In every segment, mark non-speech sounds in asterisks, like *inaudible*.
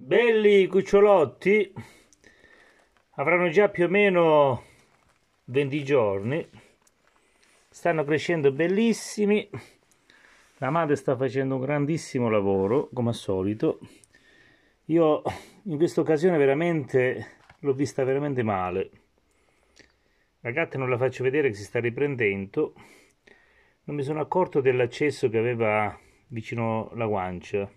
Belli cucciolotti avranno già più o meno 20 giorni, stanno crescendo bellissimi, la madre sta facendo un grandissimo lavoro come al solito, io in questa occasione veramente l'ho vista veramente male, la gatta non la faccio vedere che si sta riprendendo, non mi sono accorto dell'accesso che aveva vicino la guancia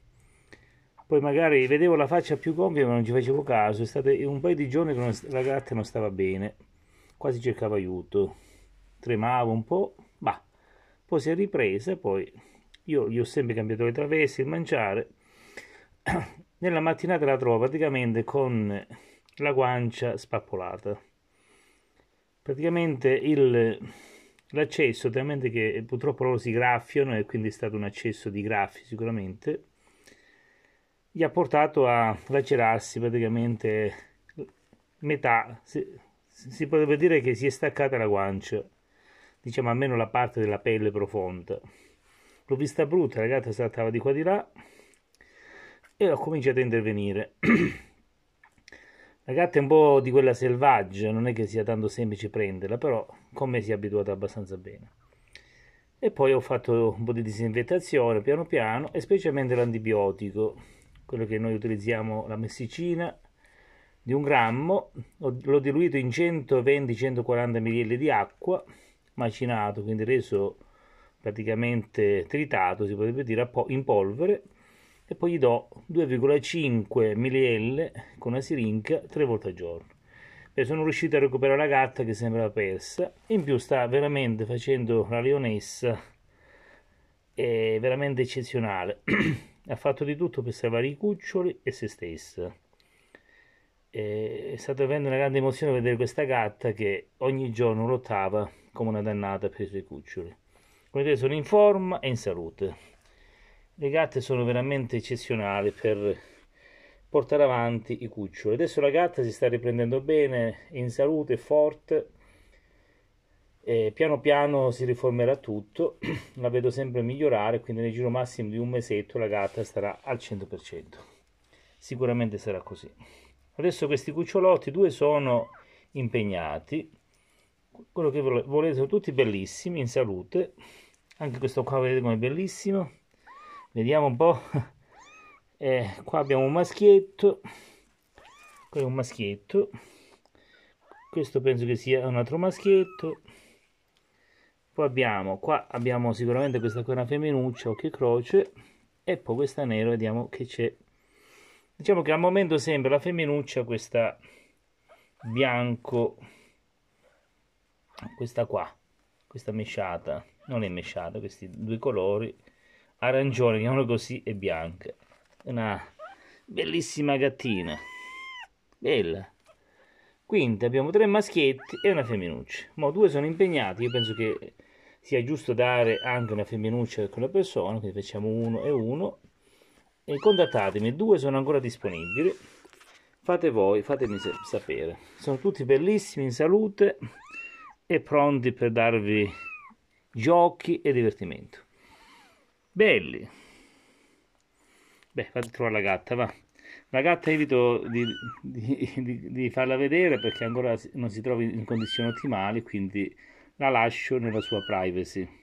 poi magari vedevo la faccia più gonfia ma non ci facevo caso, è stato un paio di giorni che la gatta non stava bene, quasi cercava aiuto, tremavo un po', ma poi si è ripresa, poi io gli ho sempre cambiato le travesse, il mangiare, *coughs* nella mattinata la trovo praticamente con la guancia spappolata, praticamente il, l'accesso, talmente che purtroppo loro si graffiano e quindi è stato un accesso di graffi sicuramente, gli ha portato a lacerarsi praticamente metà, si, si, potrebbe dire che si è staccata la guancia, diciamo almeno la parte della pelle profonda. L'ho vista brutta, la gatta saltava di qua di là e ho cominciato a intervenire. *clears throat* la gatta è un po' di quella selvaggia, non è che sia tanto semplice prenderla, però con me si è abituata abbastanza bene. E poi ho fatto un po' di disinfettazione piano piano e specialmente l'antibiotico quello che noi utilizziamo, la messicina, di un grammo, l'ho diluito in 120-140 ml di acqua, macinato, quindi reso praticamente tritato, si potrebbe dire, in polvere, e poi gli do 2,5 ml con una siringa tre volte al giorno. Beh, sono riuscito a recuperare la gatta che sembrava persa, in più sta veramente facendo la leonessa, è veramente eccezionale. *clears throat* ha fatto di tutto per salvare i cuccioli e se stessa. E è stata veramente una grande emozione vedere questa gatta che ogni giorno lottava come una dannata per i suoi cuccioli. Come vedete sono in forma e in salute. Le gatte sono veramente eccezionali per portare avanti i cuccioli. Adesso la gatta si sta riprendendo bene, in salute, è forte e piano piano si riformerà tutto, *clears throat* la vedo sempre migliorare, quindi nel giro massimo di un mesetto la gatta starà al 100%. Sicuramente sarà così. Adesso questi cucciolotti, due sono impegnati, quello che volete sono tutti bellissimi, in salute, anche questo qua vedete come è bellissimo, vediamo un po', *laughs* eh, qua abbiamo un maschietto, quello un maschietto, questo penso che sia un altro maschietto, poi abbiamo qua abbiamo sicuramente questa qua è una femminuccia occhio croce e poi questa nera vediamo che c'è diciamo che al momento sembra la femminuccia questa bianco questa qua questa mesciata non è mesciata questi due colori arancione chiamiamolo così e bianca una bellissima gattina bella quindi abbiamo tre maschietti e una femminuccia. Ma due sono impegnati, io penso che sia giusto dare anche una femminuccia a quella persona, quindi facciamo uno e uno. E contattatemi, due sono ancora disponibili. Fate voi, fatemi sapere. Sono tutti bellissimi, in salute e pronti per darvi giochi e divertimento. Belli. Beh, fate trovare la gatta, va. La gatta evito di, di, di, di farla vedere perché ancora non si trova in condizioni ottimali, quindi la lascio nella sua privacy.